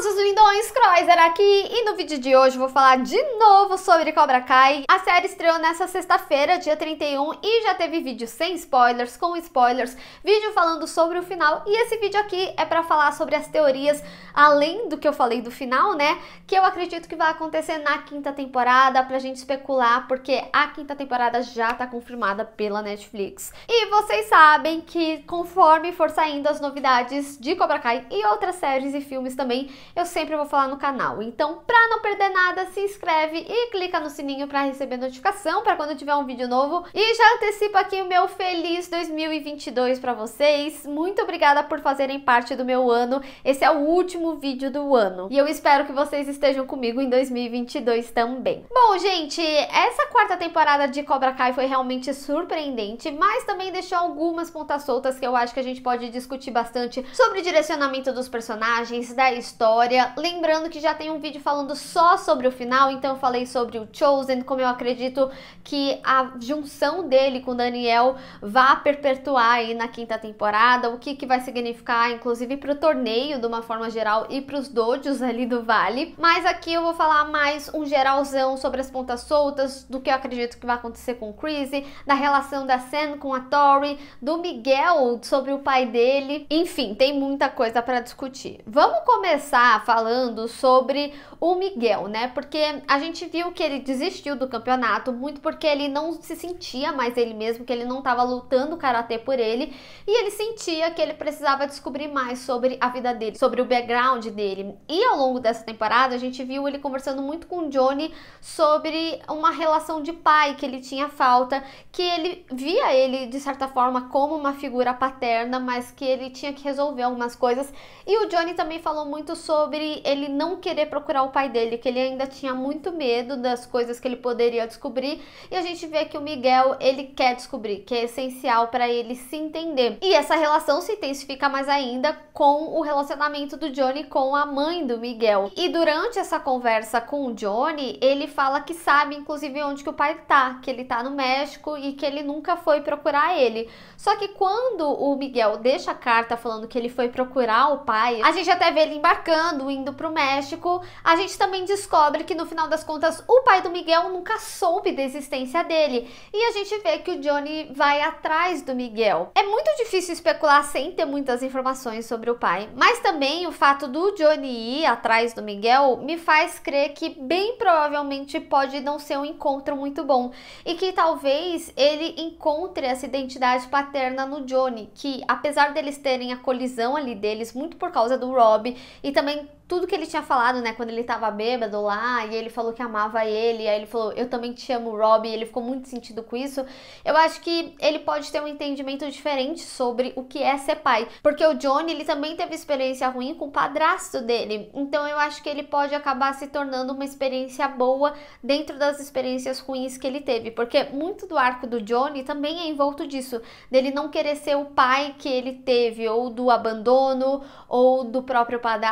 Olá, seus lindões, Croiser aqui e no vídeo de hoje vou falar de novo sobre Cobra Kai. A série estreou nessa sexta-feira, dia 31, e já teve vídeo sem spoilers, com spoilers, vídeo falando sobre o final e esse vídeo aqui é para falar sobre as teorias além do que eu falei do final, né? Que eu acredito que vai acontecer na quinta temporada pra gente especular, porque a quinta temporada já tá confirmada pela Netflix. E vocês sabem que conforme for saindo as novidades de Cobra Kai e outras séries e filmes também, eu sempre vou falar no canal. Então, para não perder nada, se inscreve e clica no sininho para receber notificação para quando tiver um vídeo novo. E já antecipo aqui o meu feliz 2022 para vocês. Muito obrigada por fazerem parte do meu ano. Esse é o último vídeo do ano. E eu espero que vocês estejam comigo em 2022 também. Bom, gente, essa quarta temporada de Cobra Kai foi realmente surpreendente, mas também deixou algumas pontas soltas que eu acho que a gente pode discutir bastante sobre o direcionamento dos personagens, da história história. Lembrando que já tem um vídeo falando só sobre o final, então eu falei sobre o Chosen, como eu acredito que a junção dele com Daniel vá perpetuar aí na quinta temporada, o que, que vai significar, inclusive, para o torneio de uma forma geral e para os dojos ali do Vale. Mas aqui eu vou falar mais um geralzão sobre as pontas soltas, do que eu acredito que vai acontecer com o Chris, da relação da Sam com a Tori, do Miguel sobre o pai dele. Enfim, tem muita coisa para discutir. Vamos começar falando sobre o Miguel, né? Porque a gente viu que ele desistiu do campeonato muito porque ele não se sentia mais ele mesmo, que ele não estava lutando o karatê por ele, e ele sentia que ele precisava descobrir mais sobre a vida dele, sobre o background dele. E ao longo dessa temporada, a gente viu ele conversando muito com o Johnny sobre uma relação de pai que ele tinha falta, que ele via ele de certa forma como uma figura paterna, mas que ele tinha que resolver algumas coisas. E o Johnny também falou muito sobre sobre ele não querer procurar o pai dele, que ele ainda tinha muito medo das coisas que ele poderia descobrir. E a gente vê que o Miguel, ele quer descobrir, que é essencial para ele se entender. E essa relação se intensifica mais ainda com o relacionamento do Johnny com a mãe do Miguel. E durante essa conversa com o Johnny, ele fala que sabe inclusive onde que o pai tá, que ele tá no México e que ele nunca foi procurar ele. Só que quando o Miguel deixa a carta falando que ele foi procurar o pai, a gente até vê ele embarcando voltando, indo para o México, a gente também descobre que no final das contas o pai do Miguel nunca soube da existência dele e a gente vê que o Johnny vai atrás do Miguel. É muito difícil especular sem ter muitas informações sobre o pai, mas também o fato do Johnny ir atrás do Miguel me faz crer que bem provavelmente pode não ser um encontro muito bom e que talvez ele encontre essa identidade paterna no Johnny, que apesar deles terem a colisão ali deles muito por causa do Rob e também Пока! tudo que ele tinha falado, né? Quando ele tava bêbado lá, e ele falou que amava ele, aí ele falou, eu também te amo, Rob, ele ficou muito sentido com isso. Eu acho que ele pode ter um entendimento diferente sobre o que é ser pai. Porque o Johnny, ele também teve experiência ruim com o padrasto dele. Então eu acho que ele pode acabar se tornando uma experiência boa dentro das experiências ruins que ele teve. Porque muito do arco do Johnny também é envolto disso, dele não querer ser o pai que ele teve, ou do abandono, ou do próprio padrasto.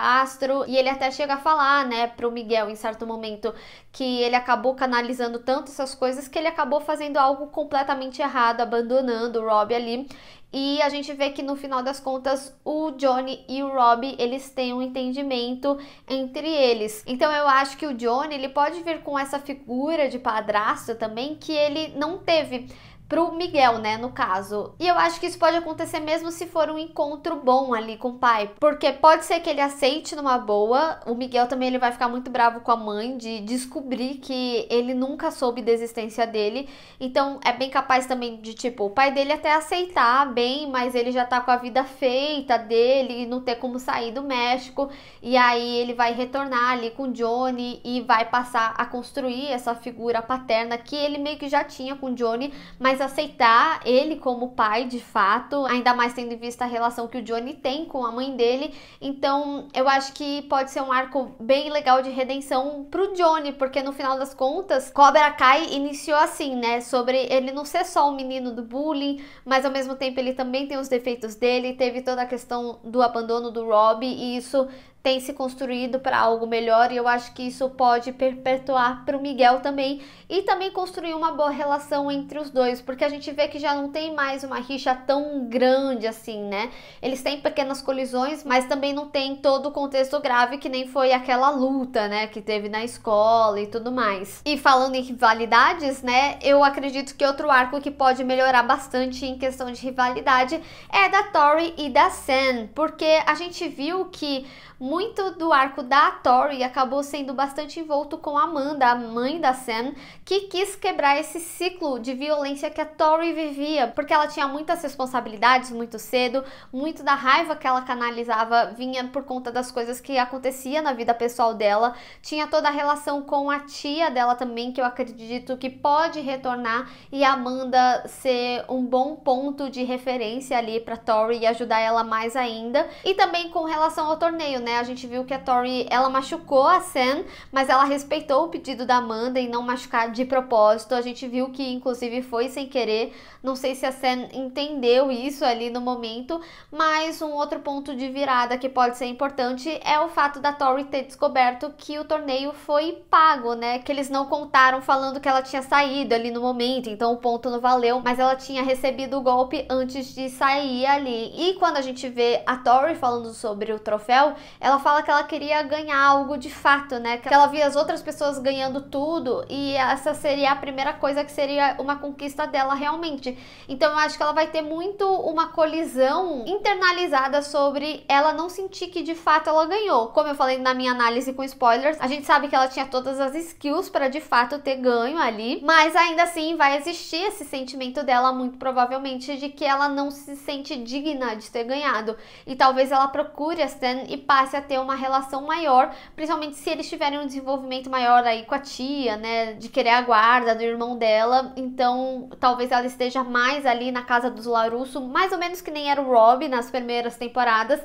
E ele até chega a falar, né, pro Miguel em certo momento, que ele acabou canalizando tanto essas coisas que ele acabou fazendo algo completamente errado, abandonando o Rob ali. E a gente vê que no final das contas o Johnny e o Rob eles têm um entendimento entre eles. Então eu acho que o Johnny ele pode vir com essa figura de padrasto também que ele não teve pro Miguel, né, no caso. E eu acho que isso pode acontecer mesmo se for um encontro bom ali com o pai, porque pode ser que ele aceite numa boa. O Miguel também ele vai ficar muito bravo com a mãe de descobrir que ele nunca soube da existência dele. Então é bem capaz também de tipo o pai dele até aceitar bem, mas ele já tá com a vida feita dele e não ter como sair do México. E aí ele vai retornar ali com o Johnny e vai passar a construir essa figura paterna que ele meio que já tinha com o Johnny, mas aceitar ele como pai de fato, ainda mais tendo em vista a relação que o Johnny tem com a mãe dele. Então, eu acho que pode ser um arco bem legal de redenção pro Johnny, porque no final das contas, Cobra Kai iniciou assim, né? Sobre ele não ser só o menino do bullying, mas ao mesmo tempo ele também tem os defeitos dele, teve toda a questão do abandono do Rob e isso tem se construído para algo melhor e eu acho que isso pode perpetuar para o Miguel também e também construir uma boa relação entre os dois, porque a gente vê que já não tem mais uma rixa tão grande assim, né? Eles têm pequenas colisões, mas também não tem todo o contexto grave que nem foi aquela luta, né, que teve na escola e tudo mais. E falando em rivalidades, né, eu acredito que outro arco que pode melhorar bastante em questão de rivalidade é da Tori e da Sam, porque a gente viu que muito do arco da Tori acabou sendo bastante envolto com Amanda, a mãe da Sam, que quis quebrar esse ciclo de violência que a Tori vivia, porque ela tinha muitas responsabilidades muito cedo, muito da raiva que ela canalizava vinha por conta das coisas que acontecia na vida pessoal dela, tinha toda a relação com a tia dela também, que eu acredito que pode retornar e a Amanda ser um bom ponto de referência ali para Tori e ajudar ela mais ainda. E também com relação ao torneio, né? né? A gente viu que a Tori, ela machucou a Sam, mas ela respeitou o pedido da Amanda em não machucar de propósito. A gente viu que inclusive foi sem querer. Não sei se a Sam entendeu isso ali no momento, mas um outro ponto de virada que pode ser importante é o fato da Tori ter descoberto que o torneio foi pago, né? Que eles não contaram falando que ela tinha saído ali no momento, então o ponto não valeu, mas ela tinha recebido o golpe antes de sair ali. E quando a gente vê a Tori falando sobre o troféu, ela fala que ela queria ganhar algo de fato, né? Que ela via as outras pessoas ganhando tudo e essa seria a primeira coisa que seria uma conquista dela realmente. Então eu acho que ela vai ter muito uma colisão internalizada sobre ela não sentir que de fato ela ganhou. Como eu falei na minha análise com spoilers, a gente sabe que ela tinha todas as skills para de fato ter ganho ali, mas ainda assim vai existir esse sentimento dela muito provavelmente de que ela não se sente digna de ter ganhado. E talvez ela procure a Stan e passe a ter uma relação maior, principalmente se eles tiverem um desenvolvimento maior aí com a tia, né, de querer a guarda do irmão dela. Então, talvez ela esteja mais ali na casa dos Larusso, mais ou menos que nem era o Rob nas primeiras temporadas.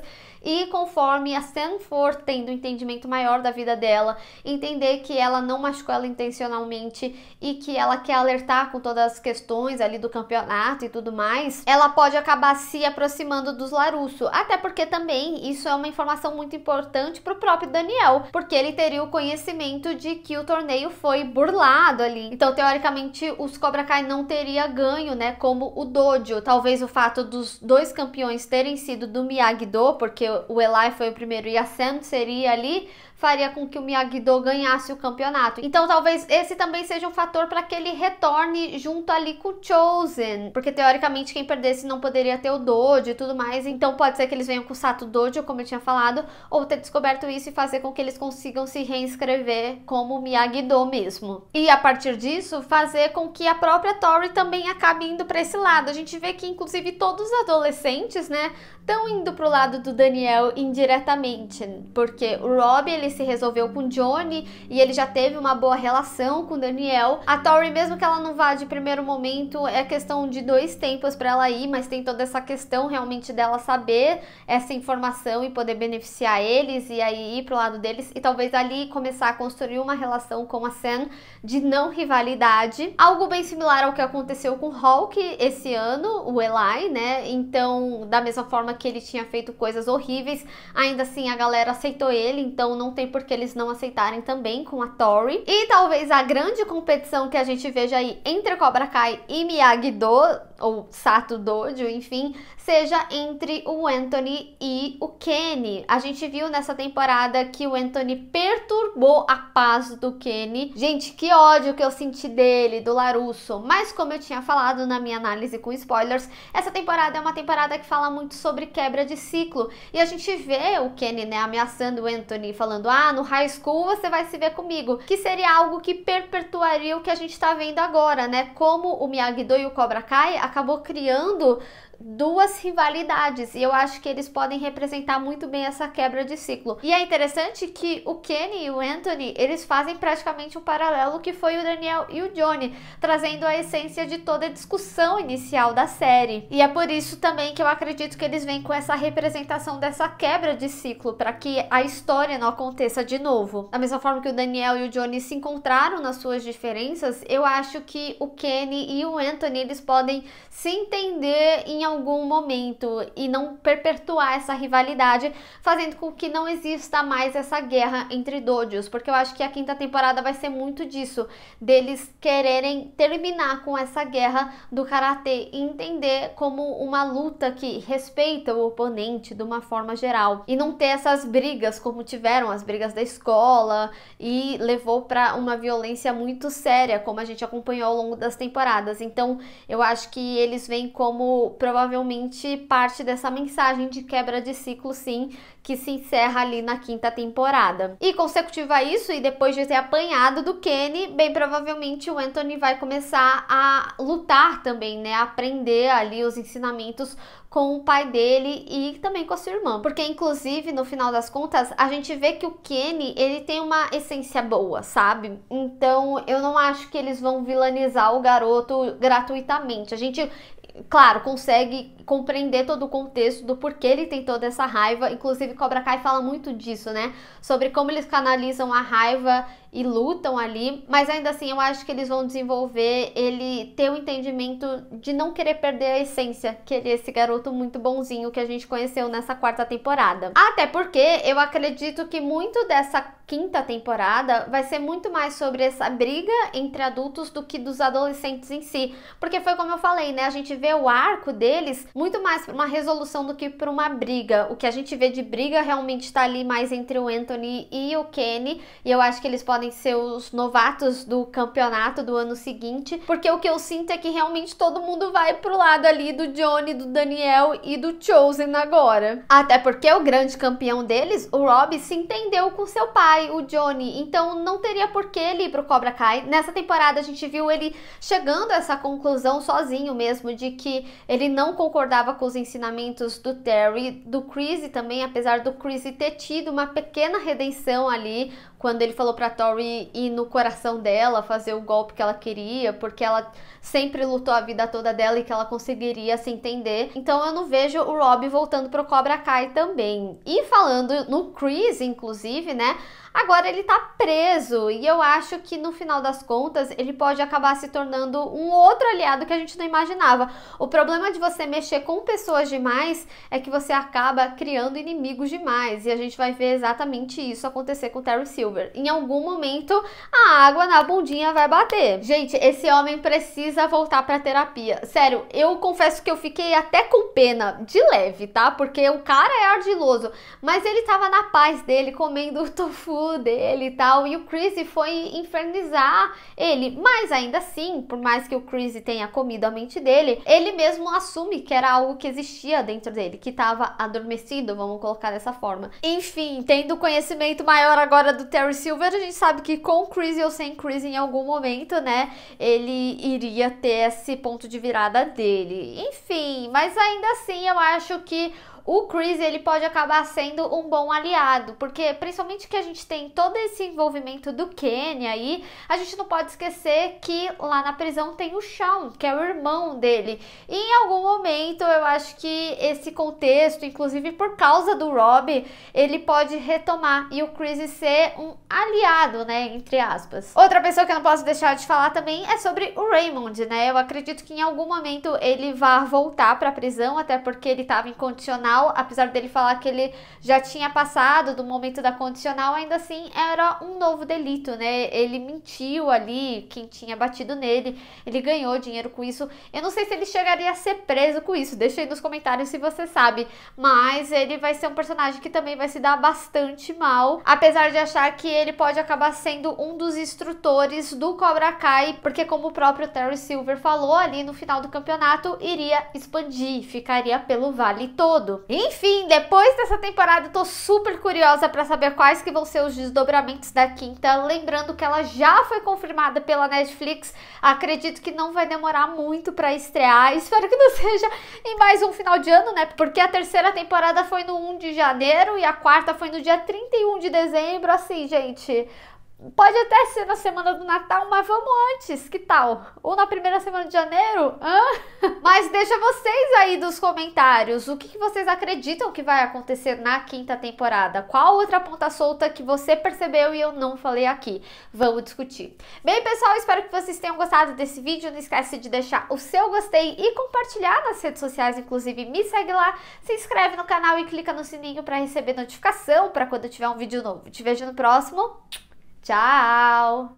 E conforme a Sam for tendo um entendimento maior da vida dela, entender que ela não machucou ela intencionalmente e que ela quer alertar com todas as questões ali do campeonato e tudo mais, ela pode acabar se aproximando dos Larusso. Até porque também isso é uma informação muito muito importante para o próprio Daniel, porque ele teria o conhecimento de que o torneio foi burlado ali. Então, teoricamente, os Cobra Kai não teria ganho, né? Como o Dojo. Talvez o fato dos dois campeões terem sido do Miyagi-Do, porque o Eli foi o primeiro e a Sam seria ali, faria com que o Miyagi-Do ganhasse o campeonato. Então talvez esse também seja um fator para que ele retorne junto ali com o Chosen, porque teoricamente quem perdesse não poderia ter o Dojo e tudo mais, então pode ser que eles venham com o Sato Dojo, como eu tinha falado, ou ter descoberto isso e fazer com que eles consigam se reinscrever como Miyagi-Do mesmo. E a partir disso, fazer com que a própria Tori também acabe indo para esse lado. A gente vê que inclusive todos os adolescentes, né, estão indo pro lado do Daniel indiretamente, porque o Rob ele se resolveu com Johnny e ele já teve uma boa relação com Daniel. A Tori, mesmo que ela não vá de primeiro momento, é questão de dois tempos para ela ir, mas tem toda essa questão realmente dela saber essa informação e poder beneficiar eles e aí ir pro lado deles e talvez ali começar a construir uma relação com a Sam de não rivalidade. Algo bem similar ao que aconteceu com Hulk esse ano, o Eli, né? Então, da mesma forma que ele tinha feito coisas horríveis, ainda assim a galera aceitou ele, então não tem por que eles não aceitarem também com a Tori. E talvez a grande competição que a gente veja aí entre Cobra Kai e Miyagi-Do ou Sato Dojo, enfim, seja entre o Anthony e o Kenny. A gente viu nessa temporada que o Anthony perturbou a paz do Kenny. Gente, que ódio que eu senti dele, do Larusso. Mas como eu tinha falado na minha análise com spoilers, essa temporada é uma temporada que fala muito sobre quebra de ciclo. E a gente vê o Kenny, né, ameaçando o Anthony, falando: "Ah, no high school você vai se ver comigo", que seria algo que perpetuaria o que a gente tá vendo agora, né? Como o Miyagi-Do e o Cobra Kai acabou criando duas rivalidades e eu acho que eles podem representar muito bem essa quebra de ciclo. E é interessante que o Kenny e o Anthony, eles fazem praticamente um paralelo que foi o Daniel e o Johnny, trazendo a essência de toda a discussão inicial da série. E é por isso também que eu acredito que eles vêm com essa representação dessa quebra de ciclo para que a história não aconteça de novo. Da mesma forma que o Daniel e o Johnny se encontraram nas suas diferenças, eu acho que o Kenny e o Anthony eles podem se entender em algum algum momento e não perpetuar essa rivalidade, fazendo com que não exista mais essa guerra entre dojos, porque eu acho que a quinta temporada vai ser muito disso, deles quererem terminar com essa guerra do karatê e entender como uma luta que respeita o oponente de uma forma geral e não ter essas brigas como tiveram as brigas da escola e levou para uma violência muito séria, como a gente acompanhou ao longo das temporadas. Então, eu acho que eles vêm como provavelmente parte dessa mensagem de quebra de ciclo, sim, que se encerra ali na quinta temporada. E consecutivo a isso, e depois de ter apanhado do Kenny, bem provavelmente o Anthony vai começar a lutar também, né? aprender ali os ensinamentos com o pai dele e também com a sua irmã. Porque, inclusive, no final das contas, a gente vê que o Kenny, ele tem uma essência boa, sabe? Então, eu não acho que eles vão vilanizar o garoto gratuitamente. A gente claro, consegue compreender todo o contexto do porquê ele tem toda essa raiva. Inclusive, Cobra Kai fala muito disso, né? Sobre como eles canalizam a raiva e lutam ali, mas ainda assim eu acho que eles vão desenvolver ele ter o um entendimento de não querer perder a essência, que ele é esse garoto muito bonzinho que a gente conheceu nessa quarta temporada. Até porque eu acredito que muito dessa quinta temporada vai ser muito mais sobre essa briga entre adultos do que dos adolescentes em si, porque foi como eu falei, né? A gente vê o arco deles muito mais para uma resolução do que para uma briga. O que a gente vê de briga realmente tá ali mais entre o Anthony e o Kenny, e eu acho que eles podem podem ser os novatos do campeonato do ano seguinte, porque o que eu sinto é que realmente todo mundo vai pro lado ali do Johnny, do Daniel e do Chosen agora. Até porque o grande campeão deles, o Rob, se entendeu com seu pai, o Johnny, então não teria por que ele ir pro Cobra Kai. Nessa temporada a gente viu ele chegando a essa conclusão sozinho mesmo, de que ele não concordava com os ensinamentos do Terry, do Chris também, apesar do Chris ter tido uma pequena redenção ali, quando ele falou pra Tori ir no coração dela, fazer o golpe que ela queria, porque ela sempre lutou a vida toda dela e que ela conseguiria se entender. Então eu não vejo o Rob voltando pro Cobra Kai também. E falando no Chris, inclusive, né? Agora ele tá preso e eu acho que no final das contas ele pode acabar se tornando um outro aliado que a gente não imaginava. O problema de você mexer com pessoas demais é que você acaba criando inimigos demais e a gente vai ver exatamente isso acontecer com o Terry Silver. Em algum momento, a água na bundinha vai bater. Gente, esse homem precisa voltar pra terapia. Sério, eu confesso que eu fiquei até com pena, de leve, tá? Porque o cara é ardiloso, mas ele tava na paz dele, comendo o tofu dele e tal, e o Chrisy foi infernizar ele. Mas ainda assim, por mais que o Chrisy tenha comido a mente dele, ele mesmo assume que era algo que existia dentro dele, que tava adormecido, vamos colocar dessa forma. Enfim, tendo conhecimento maior agora do Terry Terry Silver, a gente sabe que com Chris ou sem Chris em algum momento, né, ele iria ter esse ponto de virada dele. Enfim, mas ainda assim eu acho que o Chris ele pode acabar sendo um bom aliado, porque principalmente que a gente tem todo esse envolvimento do Kenny aí, a gente não pode esquecer que lá na prisão tem o Shawn, que é o irmão dele. E em algum momento eu acho que esse contexto, inclusive por causa do Rob, ele pode retomar e o Chris ser um aliado, né, entre aspas. Outra pessoa que eu não posso deixar de falar também é sobre o Raymond, né? Eu acredito que em algum momento ele vá voltar para a prisão, até porque ele estava incondicional condicional, apesar dele falar que ele já tinha passado do momento da condicional, ainda assim era um novo delito, né? Ele mentiu ali, quem tinha batido nele, ele ganhou dinheiro com isso. Eu não sei se ele chegaria a ser preso com isso, deixa aí nos comentários se você sabe, mas ele vai ser um personagem que também vai se dar bastante mal, apesar de achar que ele pode acabar sendo um dos instrutores do Cobra Kai, porque como o próprio Terry Silver falou ali no final do campeonato, iria expandir, ficaria pelo vale todo. Enfim, depois dessa temporada, eu tô super curiosa para saber quais que vão ser os desdobramentos da quinta. Lembrando que ela já foi confirmada pela Netflix. Acredito que não vai demorar muito para estrear. Espero que não seja em mais um final de ano, né? Porque a terceira temporada foi no 1 de janeiro e a quarta foi no dia 31 de dezembro. Assim, gente, Pode até ser na semana do Natal, mas vamos antes, que tal? Ou na primeira semana de janeiro? Hã? Mas deixa vocês aí dos comentários. O que, que vocês acreditam que vai acontecer na quinta temporada? Qual outra ponta solta que você percebeu e eu não falei aqui? Vamos discutir. Bem, pessoal, espero que vocês tenham gostado desse vídeo. Não esquece de deixar o seu gostei e compartilhar nas redes sociais, inclusive me segue lá, se inscreve no canal e clica no sininho para receber notificação para quando tiver um vídeo novo. Te vejo no próximo. Tchau!